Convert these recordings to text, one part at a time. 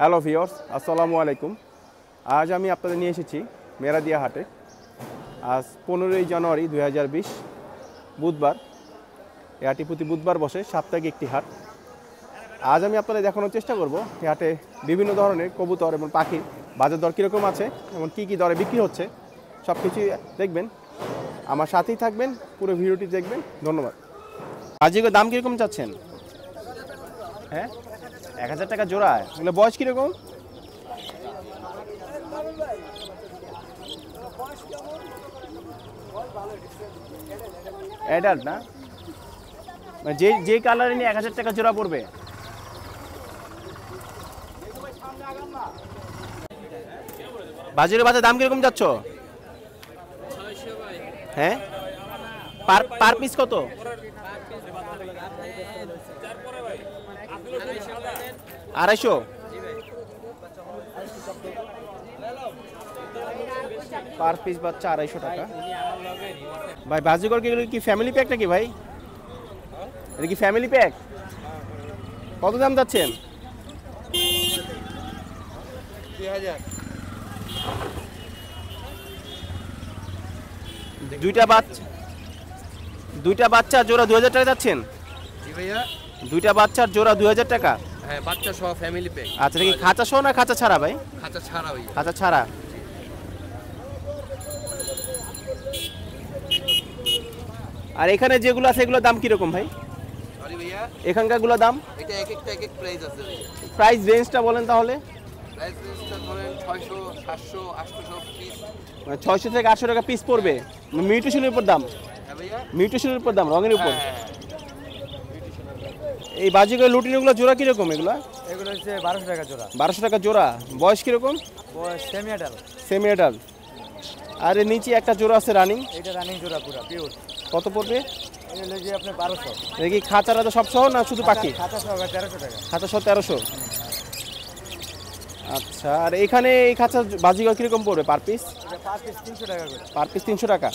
Hello viewers আসসালামু আলাইকুম আজ আমি আপনাদের নিয়ে এসেছি মেরাদিয়া হাটে আজ পনেরোই জানুয়ারি দুই বুধবার এ হাটি প্রতি বুধবার বসে সাপ্তাহিক একটি হাট আজ আমি আপনাদের দেখানোর চেষ্টা করব এ হাটে বিভিন্ন ধরনের কবুতর এবং পাখির বাজার দর কীরকম আছে এবং কী কী দরে বিক্রি হচ্ছে সব কিছুই দেখবেন আমার সাথেই থাকবেন পুরো ভিডিওটি দেখবেন ধন্যবাদ আজকে দাম কীরকম চাচ্ছেন হ্যাঁ এক হাজার টাকা জোড়ায় এগুলো বয়স কীরকম অ্যাডাল্ট না মানে যে যে কালারে নিয়ে এক হাজার টাকা জোড়া পড়বে বাজারে বাজার দাম কিরকম যাচ্ছ হ্যাঁ পার পিস কত আড়াইশো পার পিস বাচ্চা আড়াইশো টাকা ভাই বাজিগর কি কি ফ্যামিলি প্যাক নাকি ভাই এটা কি ফ্যামিলি প্যাক কত দাম যাচ্ছেন দুইটা বাচ্চা দুইটা বাচ্চা জোড়া দু হাজার টাকা যাচ্ছেন দুইটা বাচ্চার জোড়া দু হাজার টাকা হ্যাঁ বাচ্চা সহ ফ্যামিলি প্যাক আচ্ছা খাঁচা সহ না খাঁচা ছাড়া ভাই খাঁচা ছাড়া ভাই খাঁচা ছাড়া আর এখানে যেগুলো আছে এগুলোর দাম কিরকম ভাই এখানকার গুলো দাম এটা এক একটা এক এক প্রাইস আছে প্রাইস রেঞ্জটা বলেন তাহলে প্রাইস রেঞ্জটা ধরেন 600 700 800 পিস মানে 600 থেকে 800 টাকা পিস পড়বে মিউটেশনের উপর দাম হ্যাঁ মিউটেশনের উপর দাম রঙের উপর হ্যাঁ, হ্যাঁ, এই লুটিন এগুলো জোড়া কিরকম এগুলো এগুলো হচ্ছে বারোশো টাকা জোড়া বারোশো টাকা জোড়া বয়স কীরকম বয়স সেমি অ্যাডাল্ট সেমি আর এর নিচে একটা জোড়া আছে রানিং এটা রানিং জোড়া পুরো পিওর কত পড়বে তো সব না শুধু পাখি তেরোশো আচ্ছা আর এখানে এই খাঁচা কীরকম পড়বে পার পিস পার পিস তিনশো টাকা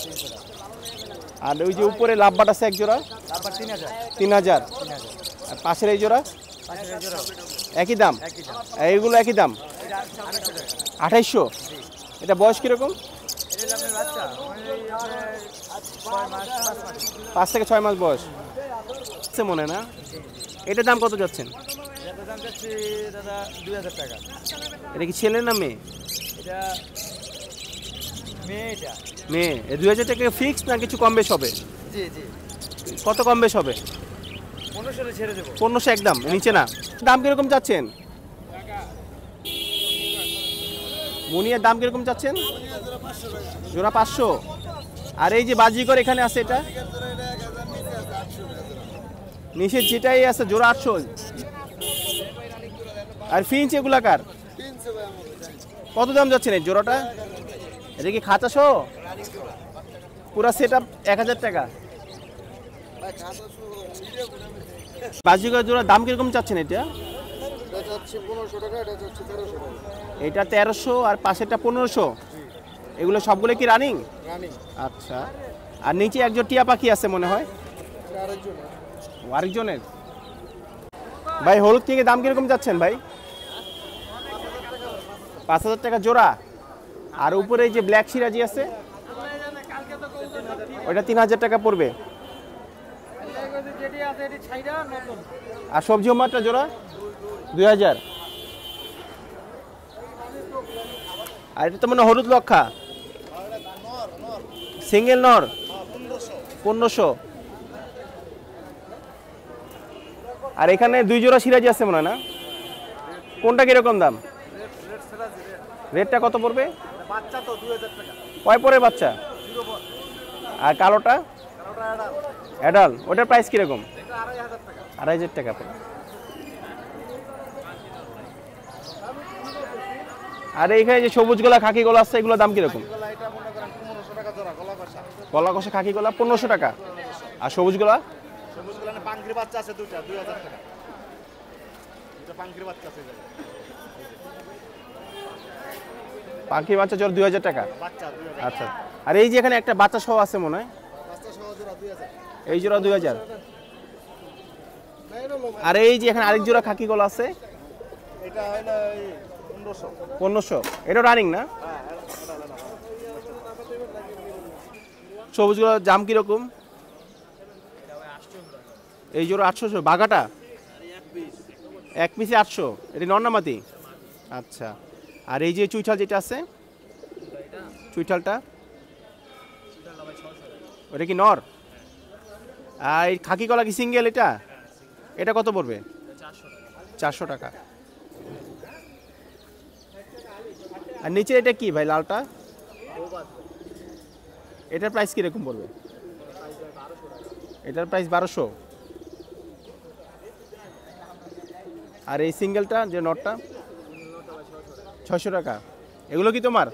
আর ওই যে উপরে লাভবাট আছে এক জোড়া তিন হাজার তিন হাজার পাশের এই জোড়া একই দাম এইগুলো একই দাম আঠাইশশো এটা বয়স কীরকম পাঁচ থেকে ছয় মাস বয়স মনে না এটার দাম কত যাচ্ছেন এটা কি ছেলে না মেয়ে মেয়ে দুই হাজার টাকা ফিক্স না কিছু কম বেশ হবে কত কম বেশ হবে পনেরোশো একদম নিচে না দাম কিরকম চাচ্ছেন মুনিয়ার দাম কিরকম চাচ্ছেন জোড়া পাঁচশো আর এই যে বাজিগর এখানে আছে এটা নিচে যেটাই আছে জোড়া আটশো আর ফিঞ্চ এগুলাকার কত দাম যাচ্ছেন এই জোড়াটা এটা কি খাঁচা পুরা সেট আপ এক হাজার টাকা বাজিকার জোড়া দাম কিরকম চাচ্ছেন এটা এটা তেরোশো আর পাশেরটা পনেরোশো এগুলো সবগুলো কি রানিং আচ্ছা আর নিচে একজন টিয়া পাখি আছে মনে হয় আরেকজনের ভাই হলুদ থেকে দাম কিরকম যাচ্ছেন ভাই পাঁচ হাজার টাকা জোড়া আর উপরে যে ব্ল্যাক সিরাজি আছে ওটা তিন হাজার টাকা পড়বে আর সবজি মাত্রা জোড়া দুই হাজার আর এটা তো মানে হলুদ লক্ষা সিঙ্গেল নর পনেরোশো আর এখানে দুই জোড়া সিরাজি আছে মনে হয় না কোনটা কিরকম দাম রেটটা কত পড়বে কয় পরে বাচ্চা আর কালোটা অ্যাডাল ওটার প্রাইস কীরকম আড়াই হাজার টাকা আর এইখানে যে সবুজ গোলা খাকি গোলা আছে এগুলোর দাম কীরকম গলা কষা খাকি গোলা পনেরোশো টাকা আর সবুজ গোলা পাখির বাচ্চা জ্বর দুই হাজার টাকা আচ্ছা আর এই যে এখানে একটা বাচ্চা সহ আছে মনে হয় এই জোড়া দুই হাজার আর এই যে এখানে আরেক জোড়া খাকি কল আছে পনেরোশো এটা রানিং না সবুজগুলো জাম কীরকম এই জোড়া আটশোশো বাঘাটা এক পিসে আটশো এটি নর্নামাতি আচ্ছা আর এই যে চুইঠাল যেটা আছে চুইঠালটা ওটা কি নর আর এই খাকি কলা কি সিঙ্গেল এটা এটা কত পড়বে চারশো টাকা আর নিচে এটা কি ভাই লালটা এটার প্রাইস কীরকম পড়বে এটার প্রাইস বারোশো আর এই সিঙ্গেলটা যে নটটা ছশো টাকা এগুলো কি তোমার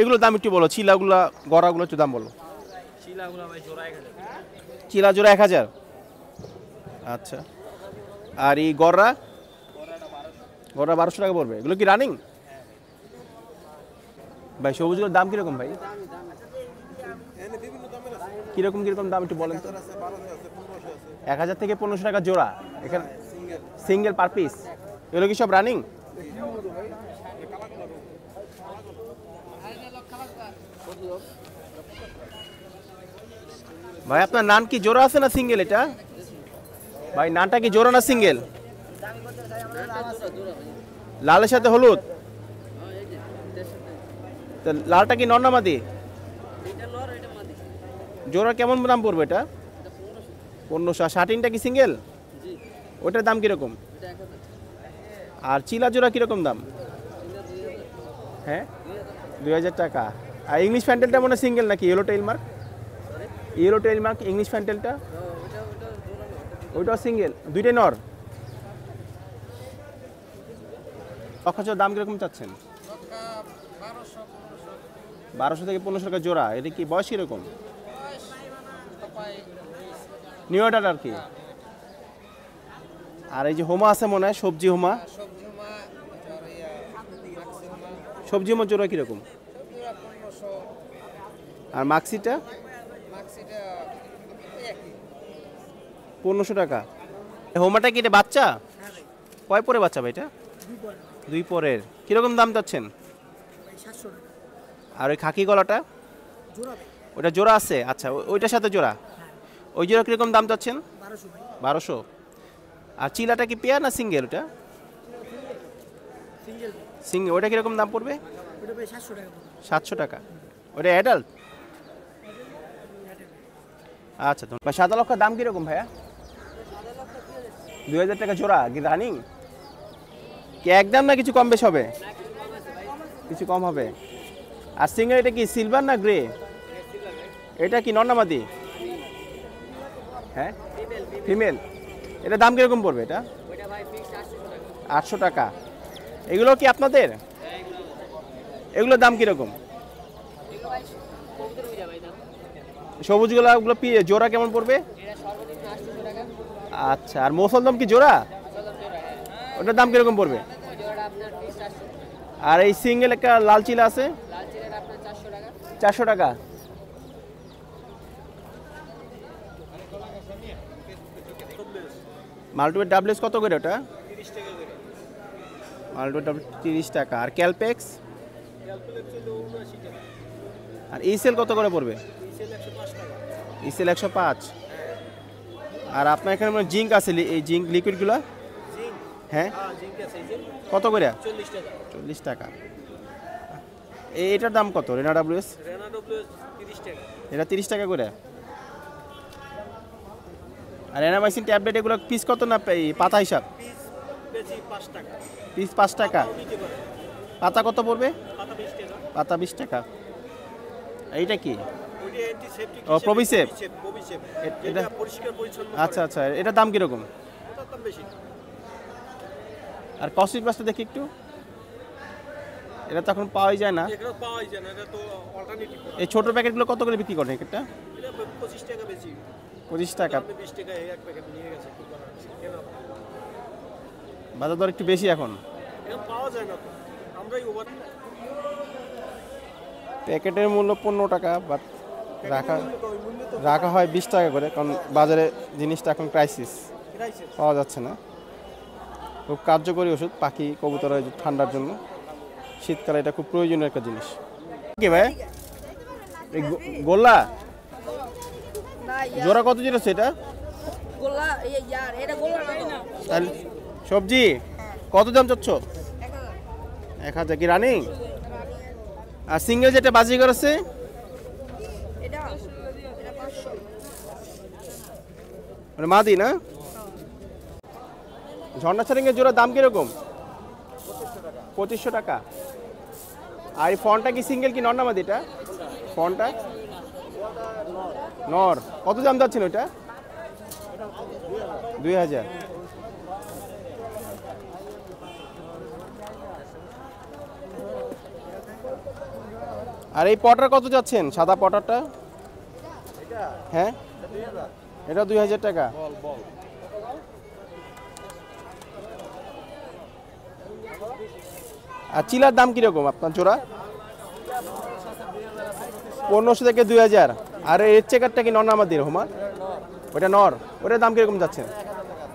এগুলো দাম একটু বলো চিলাগুলা গড়াগুলো একটু দাম বলো চিলা জোড়া এক হাজার আচ্ছা আর এই গড়রা গড়রা বারোশো টাকা পড়বে এগুলো কি রানিং ভাই সবুজগুলোর দাম কীরকম ভাই কীরকম কীরকম দাম একটু বলেন তো এক হাজার থেকে পনেরোশো টাকা জোড়া এখানে সিঙ্গেল পার পিস এগুলো কি সব রানিং ভাই আপনার নান কি জোড়া আছে না সিঙ্গেল এটা ভাই নানটা কি জোড়া না সিঙ্গেল লালের সাথে হলুদ তা লালটা কি নর মাদি জোড়া কেমন দাম পড়বে এটা পনেরোশো আর শার্টিনটা কি সিঙ্গেল ওটার দাম কীরকম আর চিলা জোড়া কীরকম দাম হ্যাঁ দুই হাজার টাকা আর ইংলিশ প্যান্ডেলটা মনে সিঙ্গেল নাকি yellow tail mark yellow tail mark English ফ্যান্টেলটা ওইটা সিঙ্গেল দুইটাই নর অক্ষ দাম কীরকম চাচ্ছেন বারোশো থেকে পনেরোশো টাকা জোড়া এটা কি বয়স কীরকম নিউ অর্ডার আর কি আর এই যে হোমা আছে মনে হয় সবজি হোমা সবজি হোমা জোড়া কীরকম আর মাক্সিটা পনেরোশো টাকা হোমাটা কি এটা বাচ্চা কয় পরে বাচ্চা ভাই এটা দুই পরের কীরকম দাম চাচ্ছেন আর ওই খাকি গলাটা ওটা জোড়া আছে আচ্ছা ওইটার সাথে জোড়া ওই জোড়া কীরকম দাম চাচ্ছেন বারোশো আর চিলাটা কি পেয়ার না সিঙ্গেল ওটা সিঙ্গেল ওটা কীরকম দাম পড়বে সাতশো টাকা ওটা অ্যাডাল্ট আচ্ছা ভাই সাদা লক্ষার দাম কীরকম ভাইয়া দু হাজার টাকা জোড়া কি রানিং কি একদম না কিছু কম বেশ হবে কিছু কম হবে আর সিঙ্গেল এটা কি সিলভার না গ্রে এটা কি নন্নামাদি হ্যাঁ ফিমেল এটা দাম কীরকম পড়বে এটা আটশো টাকা এগুলো কি আপনাদের এগুলো দাম কীরকম সবুজগুলো ওগুলো জোড়া কেমন পড়বে আচ্ছা আর দাম কি জোড়া ওটার দাম কিরকম পড়বে আর এই সিঙ্গেল একটা লাল চিলা আছে চারশো টাকা মাল্টোয়ের ডাবলেস কত করে ওটা মাল্টোয়ের ডাবলেস তিরিশ টাকা আর ক্যালপেক্স আর ইসেল কত করে পড়বে ইসেল একশো পাঁচ আর আপনার এখানে মানে জিঙ্ক আছে এই জিঙ্ক লিকুইডগুলো হ্যাঁ, হ্যাঁ কত করে চল্লিশ টাকা এটার দাম কত রেনা এস এটা তিরিশ টাকা করে আর অ্যানামাইসিন ট্যাবলেট এগুলো পিস কত না পাতা হিসাব পিস পাঁচ টাকা পাতা কত পড়বে পাতা বিশ টাকা এইটা কি আচ্ছা আচ্ছা এটার দাম কীরকম আর কসমিক ব্রাশটা দেখি একটু এটা তো এখন পাওয়াই যায় না এই ছোট প্যাকেটগুলো কত করে বিক্রি করেন একটা পঁচিশ টাকা বাজার দর একটু বেশি এখন প্যাকেটের মূল্য পনেরো টাকা বাট রাখা রাখা হয় বিশ টাকা করে কারণ বাজারে জিনিসটা এখন ক্রাইসিস পাওয়া যাচ্ছে না খুব কার্যকরী ওষুধ পাখি কবুতর ঠান্ডার জন্য শীতকালে এটা খুব প্রয়োজনীয় একটা জিনিস কি ভাই এই গোল্লা জোড়া কত জিনিস এটা সবজি হ্যাঁ। কত দাম চাচ্ছ এক হাজার কি রানিং আর সিঙ্গেল যেটা বাজি করেছে মানে মাদি না ঝর্ণা সারিংয়ের জোড়া দাম কিরকম পঁচিশশো টাকা আর এই ফোনটা কি সিঙ্গেল কি নর্নামাদি এটা ফোনটা নর কত দাম যাচ্ছেন ওইটা দুই হাজার আর এই পটার কত যাচ্ছেন সাদা পটারটা হ্যাঁ এটা দুই হাজার টাকা আর চিলার দাম কীরকম আপনার চোরা পনেরোশো থেকে দুই হাজার আর এর চেকারটা কি আমাদের হোমা ওটা নর ওটার দাম কীরকম যাচ্ছে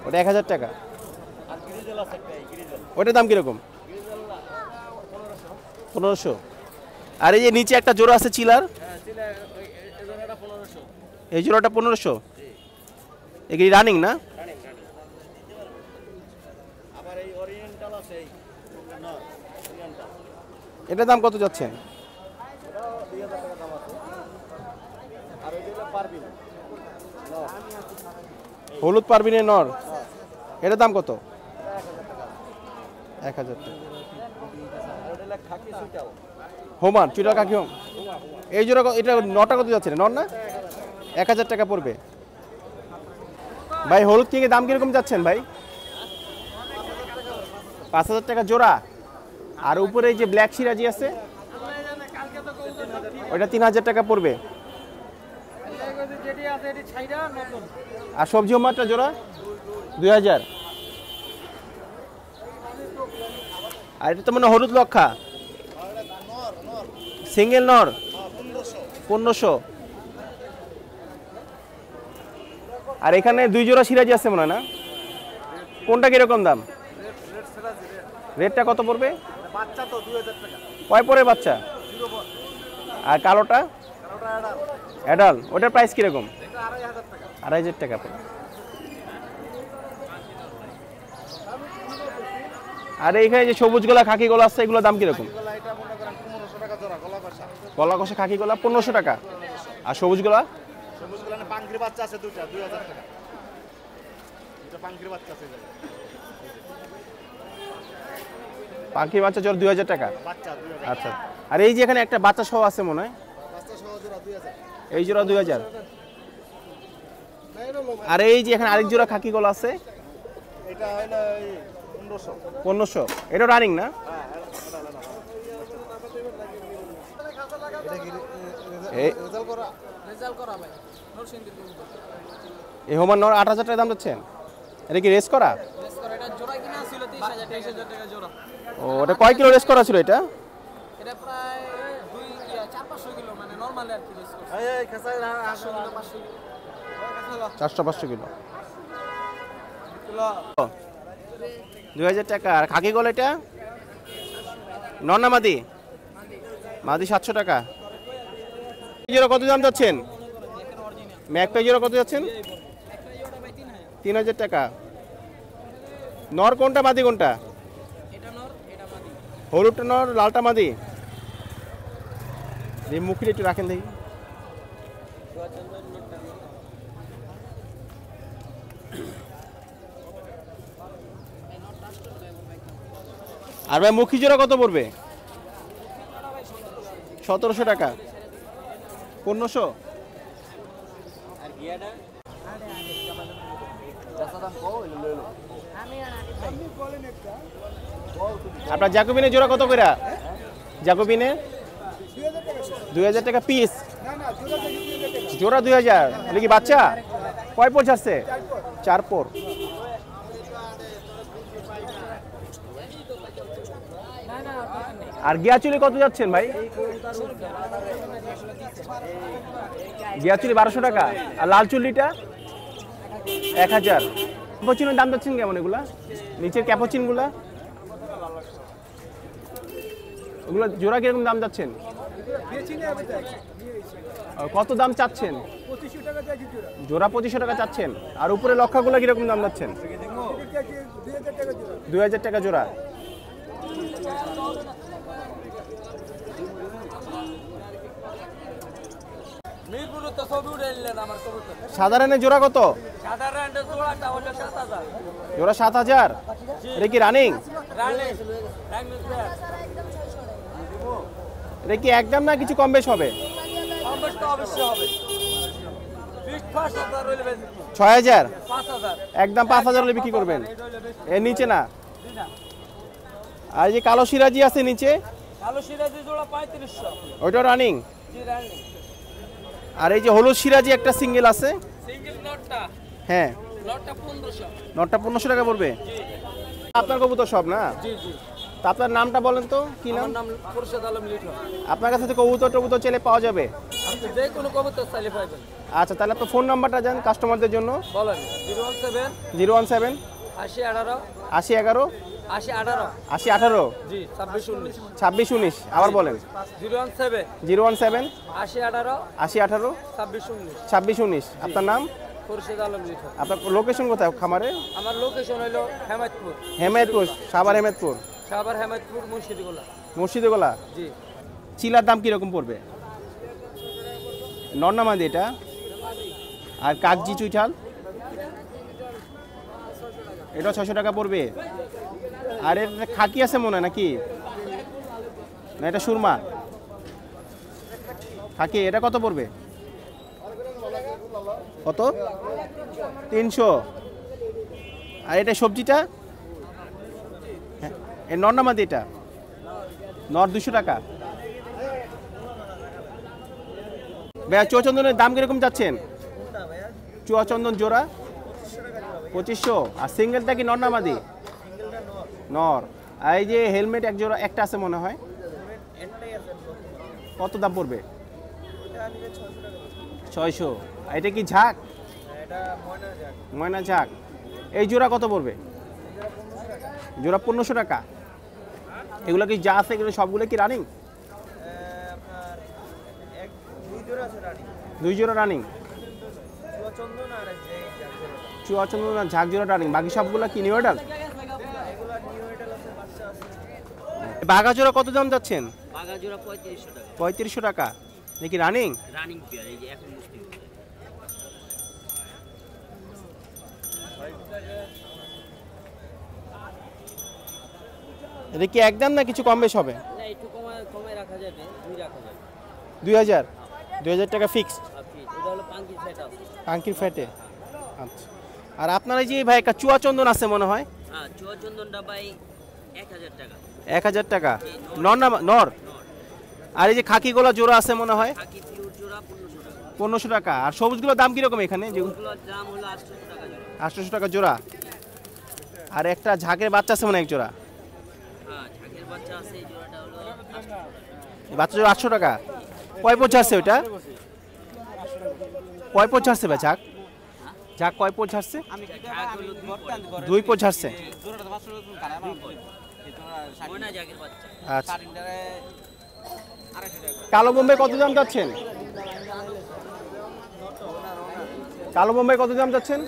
ওটা এক হাজার টাকা ওটার দাম কীরকম পনেরোশো আর এই যে নিচে একটা জোড়া আছে চিলার হ্যাঁ, এই জোড়াটা পনেরোশো এগুলি রানিং না এটার দাম কত যাচ্ছে হলুদ পারবিনে নর এটার দাম কত এক হাজার টাকা হোমান চুইটা কাকি হোম এই জোড়া এটা নটা কত যাচ্ছে নট না এক হাজার টাকা পড়বে ভাই হলুদ কিংয়ের দাম কীরকম যাচ্ছেন ভাই পাঁচ হাজার টাকা জোড়া আর উপরে যে ব্ল্যাক সিরাজি আছে ওইটা তিন হাজার টাকা পড়বে আর সবজি হোমারটা জোড়া দুই হাজার আর এটা তো মানে হলুদ লক্ষা সিঙ্গেল নর পনেরোশো আর এখানে দুই জোড়া সিরাজি আছে মনে হয় না কোনটা কীরকম দাম রেটটা কত পড়বে কয় পরে বাচ্চা আর কালোটা অ্যাডাল ওটার প্রাইস কীরকম আড়াই হাজার টাকা আর এইখানে যে সবুজ গোলা খাকি গোলা আছে এগুলোর দাম কীরকম কলা কষা খাকি গোলা পনেরোশো টাকা আর সবুজ গোলা সবুজ পাঙ্কির বাচ্চা আছে দুটা দুই হাজার টাকা পাখির বাচ্চা জোর দুই হাজার টাকা আচ্ছা আর এই যে এখানে একটা বাচ্চা সহ আছে মনে হয় এই জোড়া দুই হাজার আর এই যে এখানে আরেক জোড়া খাকি গোলা আছে পনেরোশো এটা রানিং না হ্যাঁ, হ্যাঁ। এই হোমান নর আট হাজার টাকা দাম এটা কি করা ও ওটা কিলো করা ছিল এটা চারশো পাঁচশো কিলো দুই হাজার টাকা আর খাকি গল এটা নন্না মাদি মাদি সাতশো টাকা জোড়া কত দাম যাচ্ছেন ম্যাকটা জোড়া কত যাচ্ছেন তিন হাজার টাকা নর কোনটা মাদি কোনটা হলুদটা নর লালটা মাদি যে মুখিটা একটু রাখেন দেখি আর ভাই মুখি জোড়া কত পড়বে সতেরোশো টাকা পনেরোশো আপনার জ্যাকোবিনে জোড়া কত করে জ্যাকোবিনে দুই হাজার টাকা পিস জোড়া দুই হাজার এটা কি বাচ্চা কয় পোর ছাড়ছে চার পোর আর গিয়া চুলে কত যাচ্ছেন ভাই গিয়া চুলি বারোশো টাকা আর লাল চুল্লিটা এক হাজার ক্যাপোচিনোর দাম যাচ্ছেন কেমন এগুলা নিচের ক্যাপোচিনগুলা ওগুলো জোড়া কিরকম দাম যাচ্ছেন কত দাম চাচ্ছেন জোড়া পঁচিশশো টাকা চাচ্ছেন আর উপরে লক্ষাগুলো কিরকম দাম যাচ্ছেন দুই হাজার টাকা জোড়া সাধারণের জোড়া কত জোড়া সাত হাজার রেকি কি রানিং এটা কি একদম না কিছু কম বেশ হবে ছয় হাজার একদম পাঁচ হাজার হলে বিক্রি করবেন এর নিচে না আর যে কালো সিরাজি আছে নিচে কালো সিরাজি জোড়া পঁয়ত্রিশশো ওইটা রানিং আর এই যে হলুদ সিরাজি একটা সিঙ্গেল আছে হ্যাঁ নটটা পনেরোশো টাকা পড়বে আপনার কবুতর সব না তা আপনার নামটা বলেন তো কি নাম আপনার কাছে তো কবুতর টবুতর চেলে পাওয়া যাবে আচ্ছা তাহলে আপনার ফোন নাম্বারটা জান কাস্টমারদের জন্য বলেন zero one seven zero one seven আশি এগারো আশি এগারো আশি আঠারো ছাব্বিশ উনিশ আবার বলেন জিরো ওয়ান সেভেন আশি আঠারো ছাব্বিশ উনিশ আপনার নাম লোকেশন কোথায় খামারে আমার লোকেশন হলো মুর্শিদগোলা জি চিলার দাম কীরকম পড়বে নর্নামাদি এটা আর কাকজি চুইঠাল এটা ছশো টাকা পড়বে আর এর খাকি আছে মনে নাকি না এটা সুরমা খাকি এটা কত পড়বে কত তিনশো আর এটা সবজিটা হ্যাঁ, এর নর নামাদি এটা নর দুশো টাকা ভাইয়া চুয়াচন্দনের দাম কিরকম যাচ্ছেন চুয়াচন্দন জোড়া পঁচিশশো আর সিঙ্গেলটা কি নর নামাদি নর এই যে হেলমেট এক জোড়া একটা আছে মনে হয় কত দাম পড়বে ছয়শো এটা কি ঝাঁক ময়না ঝাঁক এই জোড়া কত পড়বে জোড়া পনেরোশো টাকা এগুলো কি যা আছে এগুলো সবগুলো কি রানিং দুই জোড়া রানিং চুয়া ঝাঁক জোড়া রানিং বাকি সবগুলো কি নিউ অর্ডার বাগাজোড়া কত দাম যাচ্ছেন পঁয়ত্রিশশো টাকা পঁয়ত্রিশশো টাকা নাকি রানিং রানিং পেয়ার এটা কি একদম না কিছু কম বেশ হবে না একটু কমায় রাখা যাবে দুই রাখা যাবে দুই হাজার দুই হাজার টাকা ফিক্সড পাঙ্কির ফ্যাটে আচ্ছা আর এই যে ভাই একটা চুয়া চন্দন আছে মনে হয় হ্যাঁ, চুয়া চন্দনটা ভাই এক হাজার টাকা এক হাজার টাকা নর না নর আর এই যে খাকি গোলা জোড়া আছে মনে হয় পনেরোশো টাকা আর সবুজগুলোর দাম কীরকম এখানে আটশোশো টাকা জোড়া আর একটা ঝাঁকের বাচ্চা আছে মনে এক জোড়া হ্যাঁ, বাচ্চা জোড়া আটশো টাকা কয় পৌঁছে আসছে ওইটা কয় পৌঁছে আসছে ভাই ঝাঁক হ্যাঁ? ঝাঁক কয় পৌঁছে আসছে দুই পৌঁছে আসছে আচ্ছা। কালো বোম্বে কত দাম যাচ্ছেন কালো বোম্বে কত দাম যাচ্ছেন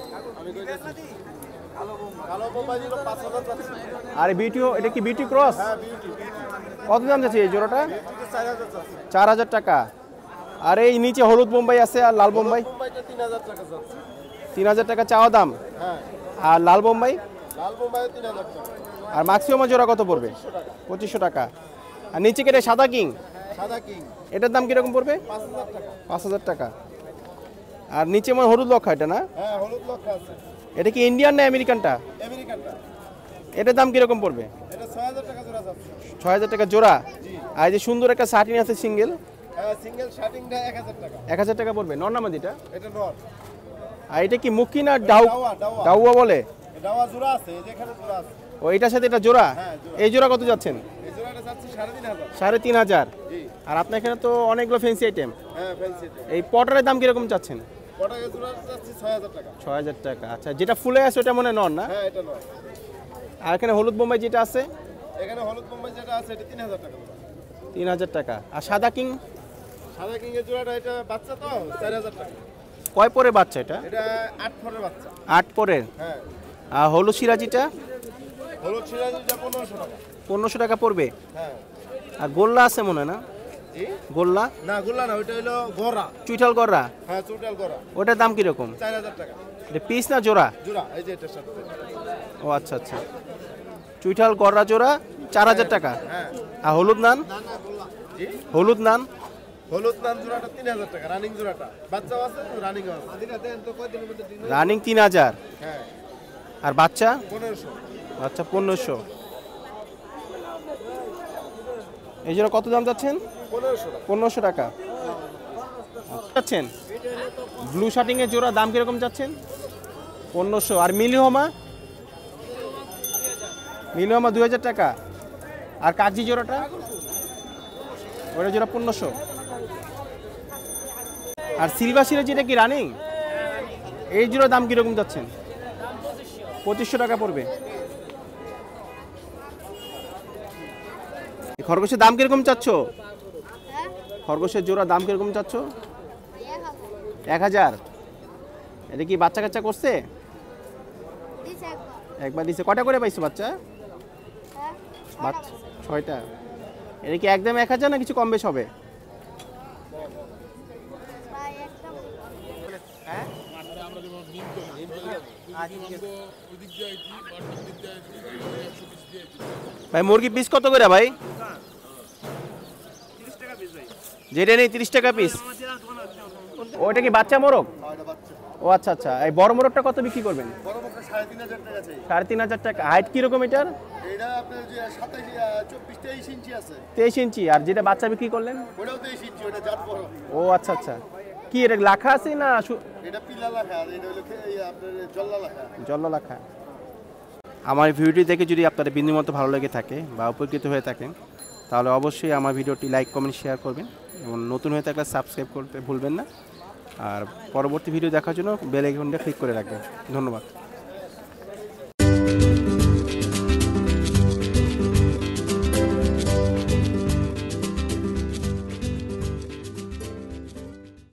আরে বিউটি এটা কি বিউটি ক্রস হ্যাঁ, কত দাম যাচ্ছে এই জোড়াটা চার হাজার টাকা আর এই নিচে হলুদ বোম্বাই আছে আর লাল বোম্বাই তিন হাজার টাকা চাওয়া দাম হ্যাঁ। আর লাল বোম্বাই লাল বোম্বাই তিন হাজার টাকা আর ম্যাক্সিমাম জোড়া কত পড়বে পঁচিশশো টাকা আর নিচে কেটে সাদা কিং সাদা কিং এটার দাম কীরকম পড়বে পাঁচ হাজার টাকা আর নিচে মানে হলুদ লক্ষা এটা না হ্যাঁ, এটা কি ইন্ডিয়ান না আমেরিকানটা এটার দাম কীরকম পড়বে ছয় হাজার টাকা জোড়া আর যে সুন্দর একটা শার্টিং আছে সিঙ্গেল হ্যাঁ, এক হাজার টাকা পড়বে নর নামাজ এটা আর এটা কি মুখি না ডাউ ডাউয়া বলে ডাউয়া জোড়া আছে ও এটার সাথে এটা জোড়া হ্যাঁ, এই জোড়া কত যাচ্ছেন সাড়ে তিন হাজার আর আপনার এখানে তো অনেকগুলো ফ্যান্সি আইটেম এই পটারের দাম কিরকম চাচ্ছেন ছয় হাজার টাকা আচ্ছা যেটা ফুলে আছে ওটা মনে নন না হ্যাঁ, আর এখানে হলুদ বোম্বাই যেটা আছে এখানে হলুদ বোম্বাই তিন হাজার টাকা তিন হাজার টাকা আর সাদা কিং সাদা কিং এর জোড়াটা এটা বাচ্চা তো চার হাজার টাকা কয় পরে বাচ্চা এটা এটা আট পরের বাচ্চা আট পরের হ্যাঁ আর হলুদ সিরাজিটা পনেরোশো টাকা পড়বে হ্যাঁ। আর গোল্লা আছে মনে না গোল্লা না গোল্লা না ওইটা হলো গড়া চুইটাল হ্যাঁ চুইটাল ওটার দাম কিরকম টাকা এটা পিস না জোড়া জোড়া এই যে সাথে ও আচ্ছা আচ্ছা চুইঠাল গড়া জোড়া চার হ্যাঁ। হাজার টাকা হ্যাঁ। আর হলুদ নান হলুদ নান হলুদ নান জোড়াটা টাকা রানিং জোড়াটা বাচ্চা আছে রানিং আছে রানিং তিন হাজার হ্যাঁ আর বাচ্চা পনেরোশো আচ্ছা পনেরোশো এই জন্য কত দাম যাচ্ছেন পনেরোশো টাকা যাচ্ছেন ব্লু শার্টিংয়ের জোড়া দাম কীরকম যাচ্ছেন পনেরোশো আর মিলিহমা মিলিহমা দু হাজার টাকা আর কাজি জোড়াটা ওটা জোড়া পনেরোশো আর সিলে যেটা কি রানিং এই জোড়ার দাম কীরকম যাচ্ছেন পঁচিশশো টাকা পড়বে খরগোশের দাম কিরকম চাচ্ছ খরগোশের জোড়া দাম কিরকম চাচ্ছ এক হাজার এটা কি বাচ্চা কাচ্চা করছে একবার দিছে কটা করে পাইছো বাচ্চা বাচ্চা ছয়টা এটা কি একদম এক হাজার না কিছু কম বেশ হবে ভাই মুরগি পিস কত করে ভাই যেটা নেই তিরিশ টাকা পিস ওইটা কি বাচ্চা মোরগ ও আচ্ছা আচ্ছা এই বড় মোরগটা কত বিক্রি করবেন সাড়ে তিন হাজার টাকা হাইট কিরকম এটার তেইশ ইঞ্চি আর যেটা বাচ্চা বিক্রি করলেন ও আচ্ছা আচ্ছা কি এটা লাখা আছে না ইয়ে জল্লা লাখা আমার ভিডিওটি দেখে যদি আপনাদের বিন্দুমতো ভালো লেগে থাকে বা উপকৃত হয়ে থাকেন তাহলে অবশ্যই আমার ভিডিওটি লাইক কমেন্ট শেয়ার করবেন এবং নতুন হয়ে থাকলে সাবস্ক্রাইব করতে ভুলবেন না আর পরবর্তী ভিডিও দেখার জন্য বেল আইকনটা ক্লিক করে রাখবেন ধন্যবাদ